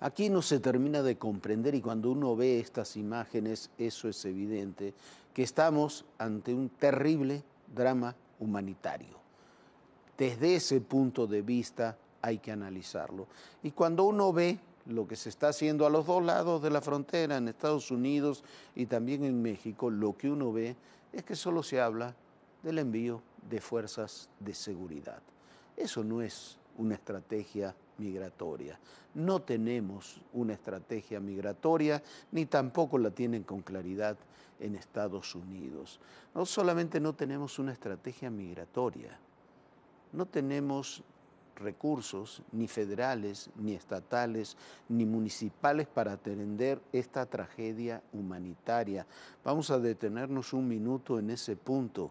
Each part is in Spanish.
Aquí no se termina de comprender y cuando uno ve estas imágenes eso es evidente, que estamos ante un terrible drama humanitario. Desde ese punto de vista hay que analizarlo. Y cuando uno ve lo que se está haciendo a los dos lados de la frontera, en Estados Unidos y también en México, lo que uno ve es que solo se habla del envío de fuerzas de seguridad. Eso no es una estrategia migratoria. No tenemos una estrategia migratoria, ni tampoco la tienen con claridad en Estados Unidos. No solamente no tenemos una estrategia migratoria, no tenemos recursos, ni federales, ni estatales, ni municipales para atender esta tragedia humanitaria. Vamos a detenernos un minuto en ese punto.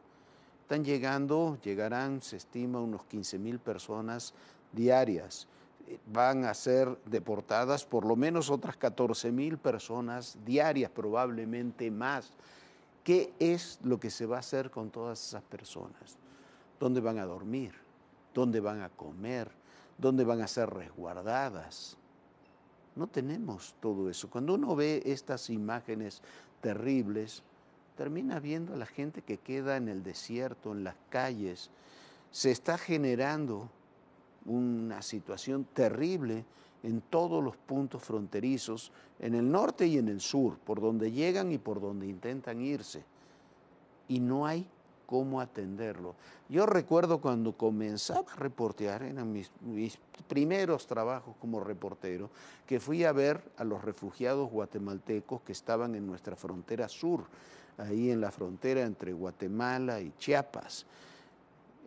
Están llegando, llegarán, se estima, unos 15.000 personas diarias van a ser deportadas por lo menos otras 14 mil personas diarias, probablemente más. ¿Qué es lo que se va a hacer con todas esas personas? ¿Dónde van a dormir? ¿Dónde van a comer? ¿Dónde van a ser resguardadas? No tenemos todo eso. Cuando uno ve estas imágenes terribles, termina viendo a la gente que queda en el desierto, en las calles. Se está generando una situación terrible en todos los puntos fronterizos, en el norte y en el sur, por donde llegan y por donde intentan irse. Y no hay cómo atenderlo. Yo recuerdo cuando comenzaba a reportear, en mis, mis, primeros trabajos como reportero, que fui a ver a los refugiados guatemaltecos que estaban en nuestra frontera sur, ahí en la frontera entre Guatemala y Chiapas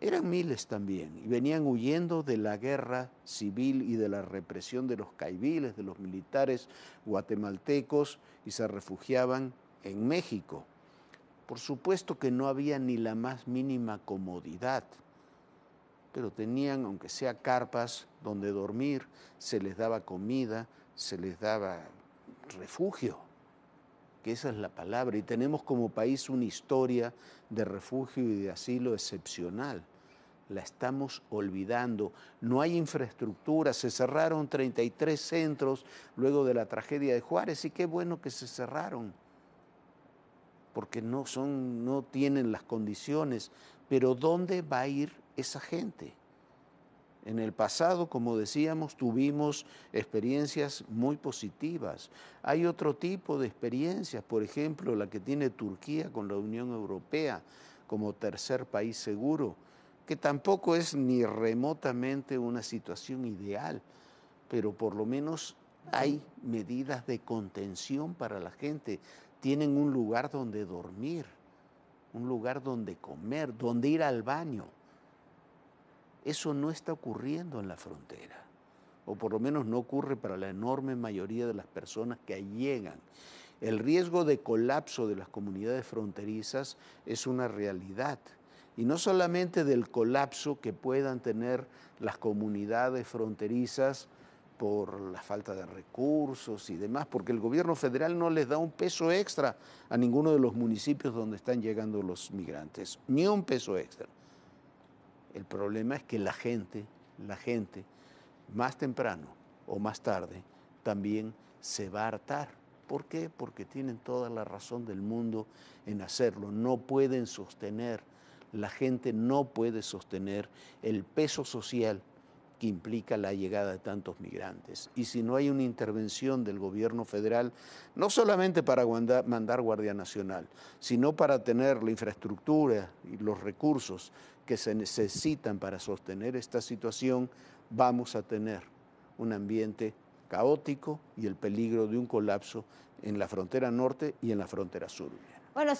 eran miles también, y venían huyendo de la guerra civil y de la represión de los caibiles, de los militares guatemaltecos, y se refugiaban en México. Por supuesto que no había ni la más mínima comodidad, pero tenían, aunque sea carpas, donde dormir, se les daba comida, se les daba refugio, que esa es la palabra, y tenemos como país una historia de refugio y de asilo excepcional la estamos olvidando. No hay infraestructura, se cerraron 33 centros luego de la tragedia de Juárez y qué bueno que se cerraron, porque no, son, no tienen las condiciones. Pero ¿dónde va a ir esa gente? En el pasado, como decíamos, tuvimos experiencias muy positivas. Hay otro tipo de experiencias, por ejemplo, la que tiene Turquía con la Unión Europea como tercer país seguro que tampoco es ni remotamente una situación ideal, pero por lo menos hay medidas de contención para la gente. Tienen un lugar donde dormir, un lugar donde comer, donde ir al baño. Eso no está ocurriendo en la frontera, o por lo menos no ocurre para la enorme mayoría de las personas que llegan. El riesgo de colapso de las comunidades fronterizas es una realidad y no solamente del colapso que puedan tener las comunidades fronterizas por la falta de recursos y demás, porque el gobierno federal no les da un peso extra a ninguno de los municipios donde están llegando los migrantes, ni un peso extra. El problema es que la gente, la gente, más temprano o más tarde, también se va a hartar. ¿Por qué? Porque tienen toda la razón del mundo en hacerlo. No pueden sostener la gente no puede sostener el peso social que implica la llegada de tantos migrantes. Y si no hay una intervención del gobierno federal, no solamente para mandar Guardia Nacional, sino para tener la infraestructura y los recursos que se necesitan para sostener esta situación, vamos a tener un ambiente caótico y el peligro de un colapso en la frontera norte y en la frontera sur. Bueno,